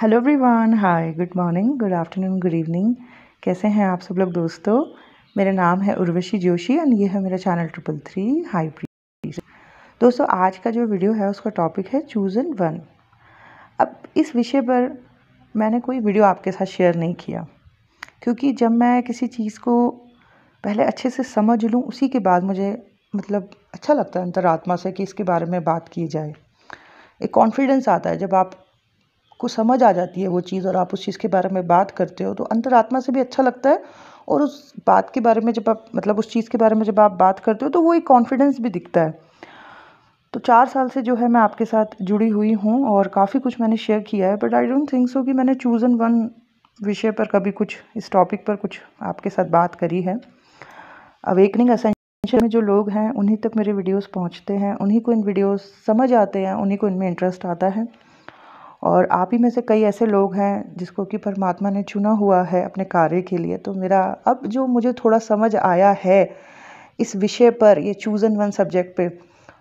hello everyone hi good morning good afternoon good evening कैसे हैं आप सब लोग दोस्तों मेरा नाम है उर्वशी जोशी एंड ये है मेरा channel triple three high pre दोस्तों आज का जो वीडियो है उसका टॉपिक है चूज़न वन अब इस विषय पर मैंने कोई वीडियो आपके साथ शेयर नहीं किया क्योंकि जब मैं किसी चीज़ को पहले अच्छे से समझ लूँ उसी के बाद मुझे मतलब अच्छा लगता है अंतरात्मा से कि इसके बारे में बात की जाए एक कॉन्फिडेंस आता है जब आप आपको समझ आ जाती है वो चीज़ और आप उस चीज़ के बारे में बात करते हो तो अंतरात्मा से भी अच्छा लगता है और उस बात के बारे में जब आप मतलब उस चीज़ के बारे में जब आप बात करते हो तो वो एक कॉन्फिडेंस भी दिखता है तो चार साल से जो है मैं आपके साथ जुड़ी हुई हूँ और काफ़ी कुछ मैंने शेयर किया है but I don't think so कि मैंने चूज़न वन विषय पर कभी कुछ इस टॉपिक पर कुछ आपके साथ बात करी है अवेकनिंग असेंशन में जो लोग हैं उन्हीं तक मेरे वीडियोस पहुंचते हैं उन्हीं को इन वीडियोस समझ आते हैं उन्हीं को इनमें इंटरेस्ट आता है और आप ही में से कई ऐसे लोग हैं जिसको कि परमात्मा ने चुना हुआ है अपने कार्य के लिए तो मेरा अब जो मुझे थोड़ा समझ आया है इस विषय पर ये चूज़ एन वन सब्जेक्ट पे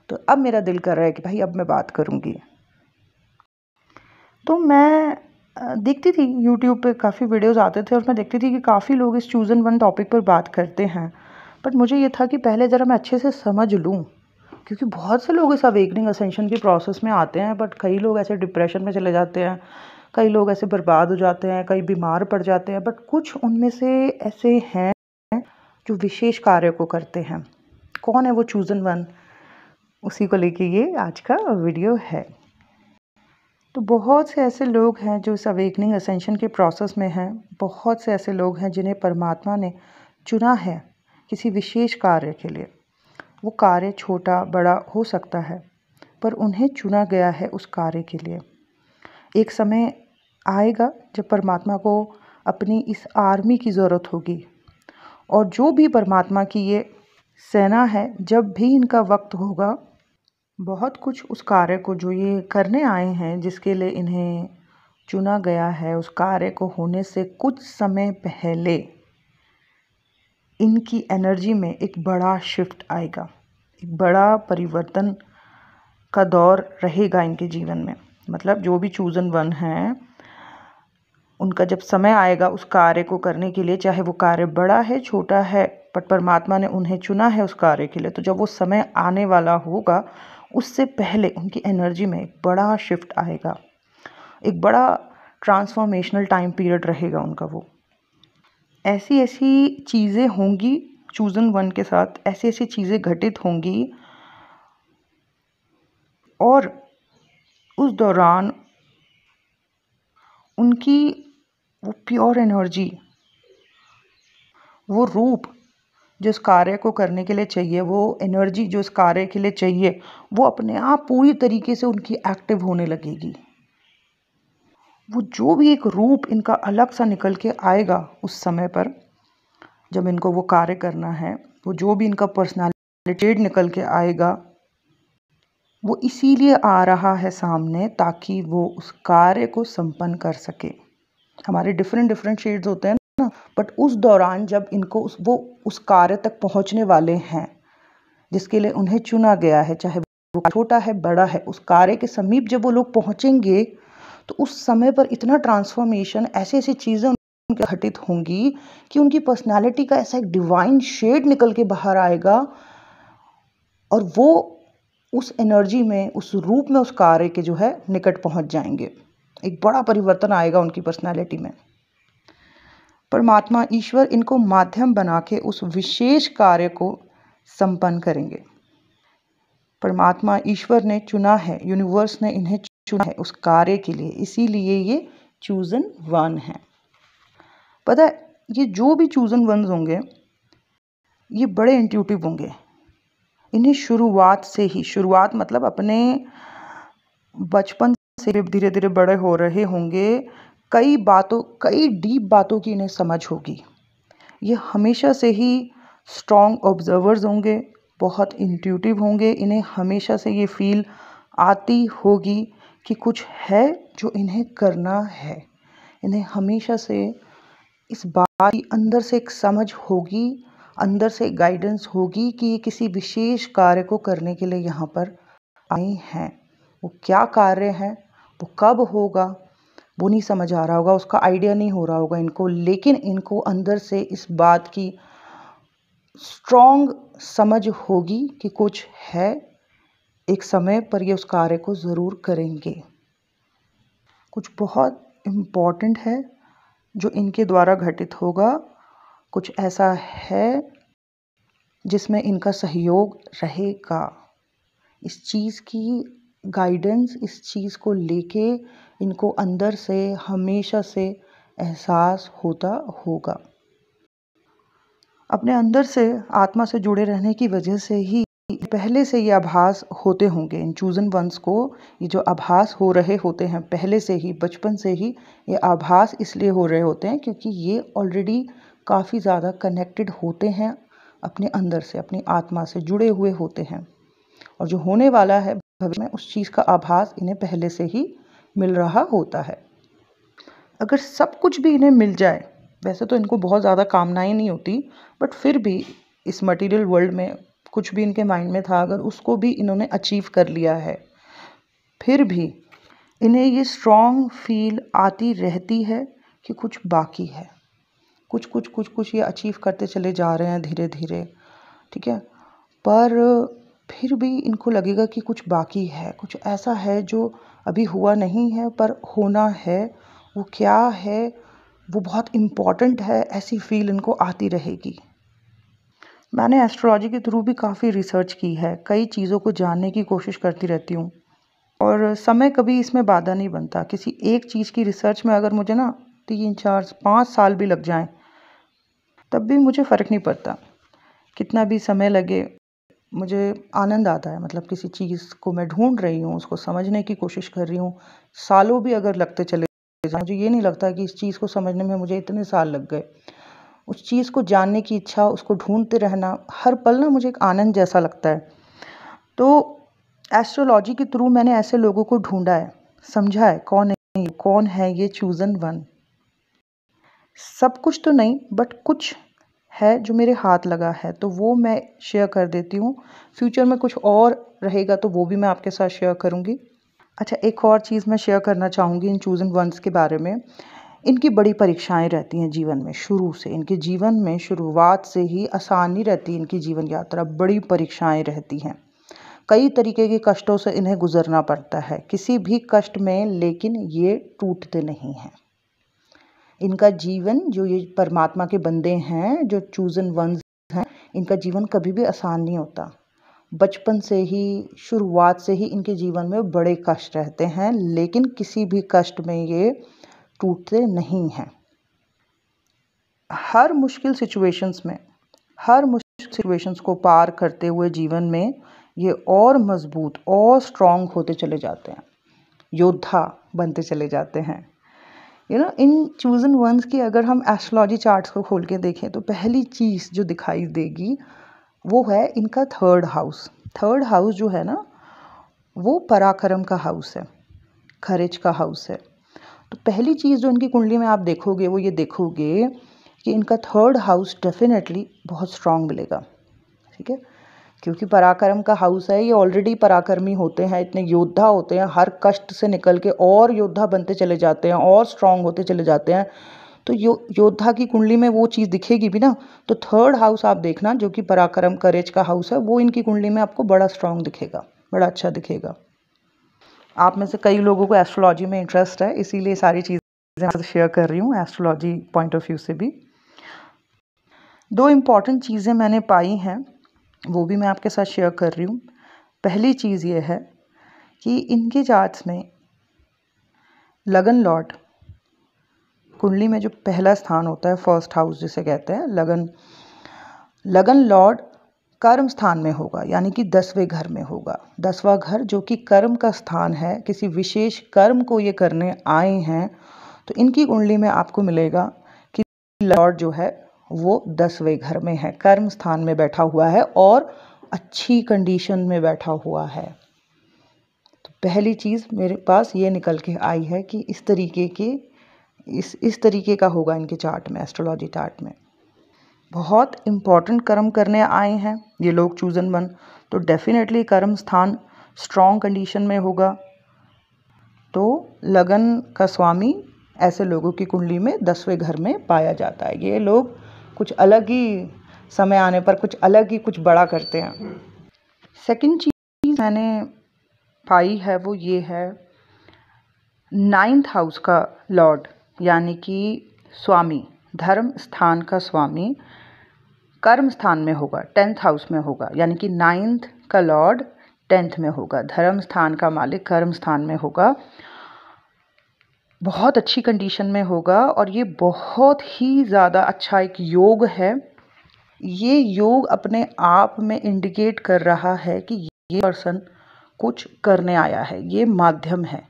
तो अब मेरा दिल कर रहा है कि भाई अब मैं बात करूँगी तो मैं देखती थी यूट्यूब पे काफ़ी वीडियोस आते थे और मैं देखती थी कि काफ़ी लोग इस चूज़ वन टॉपिक पर बात करते हैं बट मुझे ये था कि पहले ज़रा मैं अच्छे से समझ लूँ क्योंकि बहुत से लोग इस अवेकनिंग असेंशन के प्रोसेस में आते हैं बट कई लोग ऐसे डिप्रेशन में चले जाते हैं कई लोग ऐसे बर्बाद हो जाते हैं कई बीमार पड़ जाते हैं बट कुछ उनमें से ऐसे हैं जो विशेष कार्य को करते हैं कौन है वो चूज़न वन उसी को लेके ये आज का वीडियो है तो बहुत से ऐसे लोग हैं जो इस अवेकनिंग असेंशन के प्रोसेस में हैं बहुत से ऐसे लोग हैं जिन्हें परमात्मा ने चुना है किसी विशेष कार्य के लिए वो कार्य छोटा बड़ा हो सकता है पर उन्हें चुना गया है उस कार्य के लिए एक समय आएगा जब परमात्मा को अपनी इस आर्मी की ज़रूरत होगी और जो भी परमात्मा की ये सेना है जब भी इनका वक्त होगा बहुत कुछ उस कार्य को जो ये करने आए हैं जिसके लिए इन्हें चुना गया है उस कार्य को होने से कुछ समय पहले इनकी एनर्जी में एक बड़ा शिफ्ट आएगा एक बड़ा परिवर्तन का दौर रहेगा इनके जीवन में मतलब जो भी चूज़न वन हैं उनका जब समय आएगा उस कार्य को करने के लिए चाहे वो कार्य बड़ा है छोटा है बट परमात्मा ने उन्हें चुना है उस कार्य के लिए तो जब वो समय आने वाला होगा उससे पहले उनकी एनर्जी में एक बड़ा शिफ्ट आएगा एक बड़ा ट्रांसफॉर्मेशनल टाइम पीरियड रहेगा उनका वो ऐसी ऐसी चीज़ें होंगी चूज़न वन के साथ ऐसी ऐसी चीज़ें घटित होंगी और उस दौरान उनकी वो प्योर एनर्जी वो रूप जो इस कार्य को करने के लिए चाहिए वो एनर्जी जो इस कार्य के लिए चाहिए वो अपने आप पूरी तरीके से उनकी एक्टिव होने लगेगी वो जो भी एक रूप इनका अलग सा निकल के आएगा उस समय पर जब इनको वो कार्य करना है वो जो भी इनका पर्सनालिटेड निकल के आएगा वो इसीलिए आ रहा है सामने ताकि वो उस कार्य को संपन्न कर सके हमारे डिफरेंट डिफरेंट शेड्स होते हैं ना बट उस दौरान जब इनको उस वो उस कार्य तक पहुंचने वाले हैं जिसके लिए उन्हें चुना गया है चाहे वो छोटा है बड़ा है उस कार्य के समीप जब वो लोग पहुंचेंगे तो उस समय पर इतना ट्रांसफॉर्मेशन ऐसी ऐसी चीज़ें उनके घटित होंगी कि उनकी पर्सनालिटी का ऐसा एक डिवाइन शेड निकल के बाहर आएगा और वो उस एनर्जी में उस रूप में उस कार्य के जो है निकट पहुंच जाएंगे एक बड़ा परिवर्तन आएगा उनकी पर्सनालिटी में परमात्मा ईश्वर इनको माध्यम बना के उस विशेष कार्य को संपन्न करेंगे परमात्मा ईश्वर ने चुना है यूनिवर्स ने इन्हें चुना है उस कार्य के लिए इसीलिए ये चूज़न वन है पता है ये जो भी चूज़न वन होंगे ये बड़े इंट्यूटिव होंगे इन्हें शुरुआत से ही शुरुआत मतलब अपने बचपन से धीरे धीरे बड़े हो रहे होंगे कई बातों कई डीप बातों की इन्हें समझ होगी ये हमेशा से ही स्ट्रॉन्ग ऑब्जर्वर्स होंगे बहुत इंट्यूटिव होंगे इन्हें हमेशा से ये फील आती होगी कि कुछ है जो इन्हें करना है इन्हें हमेशा से इस बात की अंदर से एक समझ होगी अंदर से गाइडेंस होगी कि ये किसी विशेष कार्य को करने के लिए यहाँ पर आए हैं वो क्या कार्य है वो कब होगा वो नहीं समझ आ रहा होगा उसका आइडिया नहीं हो रहा होगा इनको लेकिन इनको अंदर से इस बात की स्ट्रॉन्ग समझ होगी कि कुछ है एक समय पर ये उस कार्य को ज़रूर करेंगे कुछ बहुत इम्पॉर्टेंट है जो इनके द्वारा घटित होगा कुछ ऐसा है जिसमें इनका सहयोग रहेगा इस चीज़ की गाइडेंस इस चीज़ को लेके इनको अंदर से हमेशा से एहसास होता होगा अपने अंदर से आत्मा से जुड़े रहने की वजह से ही पहले से ये आभास होते होंगे इन चूज़न वंस को ये जो आभास हो रहे होते हैं पहले से ही बचपन से ही ये आभास इसलिए हो रहे होते हैं क्योंकि ये ऑलरेडी काफ़ी ज़्यादा कनेक्टेड होते हैं अपने अंदर से अपनी आत्मा से जुड़े हुए होते हैं और जो होने वाला है भविष्य में उस चीज़ का आभास इन्हें पहले से ही मिल रहा होता है अगर सब कुछ भी इन्हें मिल जाए वैसे तो इनको बहुत ज़्यादा कामनाएं नहीं होती बट फिर भी इस मटेरियल वर्ल्ड में कुछ भी इनके माइंड में था अगर उसको भी इन्होंने अचीव कर लिया है फिर भी इन्हें ये स्ट्रॉन्ग फील आती रहती है कि कुछ बाकी है कुछ कुछ कुछ कुछ ये अचीव करते चले जा रहे हैं धीरे धीरे ठीक है पर फिर भी इनको लगेगा कि कुछ बाकी है कुछ ऐसा है जो अभी हुआ नहीं है पर होना है वो क्या है वो बहुत इम्पॉर्टेंट है ऐसी फील इनको आती रहेगी मैंने एस्ट्रोलॉजी के थ्रू भी काफ़ी रिसर्च की है कई चीज़ों को जानने की कोशिश करती रहती हूँ और समय कभी इसमें बाधा नहीं बनता किसी एक चीज़ की रिसर्च में अगर मुझे ना तीन चार पाँच साल भी लग जाएं तब भी मुझे फ़र्क नहीं पड़ता कितना भी समय लगे मुझे आनंद आता है मतलब किसी चीज़ को मैं ढूंढ रही हूँ उसको समझने की कोशिश कर रही हूँ सालों भी अगर लगते चले मुझे ये नहीं लगता कि इस चीज़ को समझने में मुझे इतने साल लग गए उस चीज़ को जानने की इच्छा उसको ढूंढते रहना हर पल ना मुझे एक आनंद जैसा लगता है तो एस्ट्रोलॉजी के थ्रू मैंने ऐसे लोगों को ढूंढा है समझा है कौन है कौन है ये चूज़न वन सब कुछ तो नहीं बट कुछ है जो मेरे हाथ लगा है तो वो मैं शेयर कर देती हूँ फ्यूचर में कुछ और रहेगा तो वो भी मैं आपके साथ शेयर करूँगी अच्छा एक और चीज़ मैं शेयर करना चाहूँगी इन चूज़न वंस के बारे में इनकी बड़ी परीक्षाएं रहती हैं जीवन में शुरू से इनके जीवन में शुरुआत से ही आसानी रहती है इनकी जीवन यात्रा बड़ी परीक्षाएं रहती हैं कई तरीके के कष्टों से इन्हें गुजरना पड़ता है किसी भी कष्ट में लेकिन ये टूटते नहीं हैं इनका जीवन जो ये परमात्मा के बंदे हैं जो चूजन वंस हैं इनका जीवन कभी भी आसान नहीं होता बचपन से ही शुरुआत से ही इनके जीवन में बड़े कष्ट रहते हैं लेकिन किसी भी कष्ट में ये टूटते नहीं हैं हर मुश्किल सिचुएशंस में हर मुश्किल सिचुएशंस को पार करते हुए जीवन में ये और मजबूत और स्ट्रांग होते चले जाते हैं योद्धा बनते चले जाते हैं you know in chosen ones की अगर हम एस्ट्रोलॉजी चार्ट्स को खोल के देखें तो पहली चीज़ जो दिखाई देगी वो है इनका थर्ड हाउस थर्ड हाउस जो है ना वो पराक्रम का हाउस है खरिज का हाउस है तो पहली चीज़ जो इनकी कुंडली में आप देखोगे वो ये देखोगे कि इनका थर्ड हाउस डेफिनेटली बहुत स्ट्रांग मिलेगा ठीक है क्योंकि पराक्रम का हाउस है ये ऑलरेडी पराक्रमी होते हैं इतने योद्धा होते हैं हर कष्ट से निकल के और योद्धा बनते चले जाते हैं और स्ट्रांग होते चले जाते हैं तो यो योद्धा की कुंडली में वो चीज़ दिखेगी भी ना तो थर्ड हाउस आप देखना जो कि पराक्रम करेज का हाउस है वो इनकी कुंडली में आपको बड़ा स्ट्रांग दिखेगा बड़ा अच्छा दिखेगा आप में से कई लोगों को एस्ट्रोलॉजी में इंटरेस्ट है इसीलिए सारी चीज़ें शेयर कर रही हूँ एस्ट्रोलॉजी पॉइंट ऑफ व्यू से भी दो इम्पॉर्टेंट चीज़ें मैंने पाई हैं वो भी मैं आपके साथ शेयर कर रही हूँ पहली चीज़ ये है कि इनके जाट्स में लगन लॉर्ड कुंडली में जो पहला स्थान होता है फर्स्ट हाउस जिसे कहते हैं लगन लगन लॉर्ड कर्म स्थान में होगा यानी कि दसवें घर में होगा दसवां घर जो कि कर्म का स्थान है किसी विशेष कर्म को ये करने आए हैं तो इनकी कुंडली में आपको मिलेगा कि लॉर्ड जो है वो दसवें घर में है कर्म स्थान में बैठा हुआ है और अच्छी कंडीशन में बैठा हुआ है तो पहली चीज़ मेरे पास ये निकल के आई है कि इस तरीके के इस इस तरीके का होगा इनके चार्ट में एस्ट्रोलॉजी चार्ट में बहुत इंपॉर्टेंट कर्म करने आए हैं ये लोग चूजन वन तो डेफिनेटली कर्म स्थान स्ट्रॉन्ग कंडीशन में होगा तो लगन का स्वामी ऐसे लोगों की कुंडली में दसवें घर में पाया जाता है ये लोग कुछ अलग ही समय आने पर कुछ अलग ही कुछ बड़ा करते हैं सेकंड चीज़ मैंने पाई है वो ये है नाइन्थ हाउस का लॉर्ड यानी कि स्वामी धर्म स्थान का स्वामी कर्म स्थान में होगा टेंथ हाउस में होगा यानी कि नाइन्थ का लॉर्ड टेंथ में होगा धर्म स्थान का मालिक कर्म स्थान में होगा बहुत अच्छी कंडीशन में होगा और ये बहुत ही ज़्यादा अच्छा एक योग है ये योग अपने आप में इंडिकेट कर रहा है कि ये पर्सन कुछ करने आया है ये माध्यम है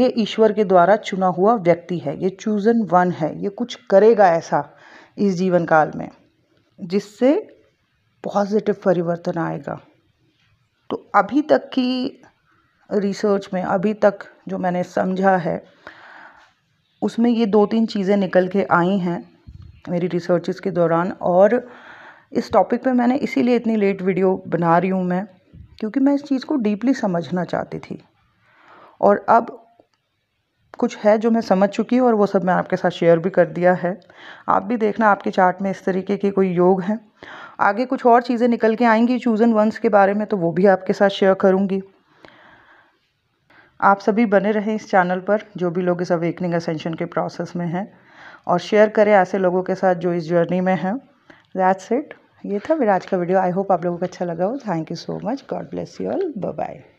ये ईश्वर के द्वारा चुना हुआ व्यक्ति है ये चूज़न वन है ये कुछ करेगा ऐसा इस जीवन काल में जिससे पॉज़िटिव परिवर्तन आएगा तो अभी तक की रिसर्च में अभी तक जो मैंने समझा है उसमें ये दो तीन चीज़ें निकल के आई हैं मेरी रिसर्चेस के दौरान और इस टॉपिक पे मैंने इसीलिए इतनी लेट वीडियो बना रही हूँ मैं क्योंकि मैं इस चीज़ को डीपली समझना चाहती थी और अब कुछ है जो मैं समझ चुकी हूँ और वो सब मैं आपके साथ शेयर भी कर दिया है आप भी देखना आपके चार्ट में इस तरीके के कोई योग हैं आगे कुछ और चीज़ें निकल के आएंगी चूज़न वंस के बारे में तो वो भी आपके साथ शेयर करूँगी आप सभी बने रहें इस चैनल पर जो भी लोग इस अवेकनिंग असेंशन के प्रोसेस में हैं और शेयर करें ऐसे लोगों के साथ जो इस जर्नी में हैं दैट्स इट ये था मेरा आज का वीडियो आई होप आप लोगों को अच्छा लगा हो thank you so much God bless you all bye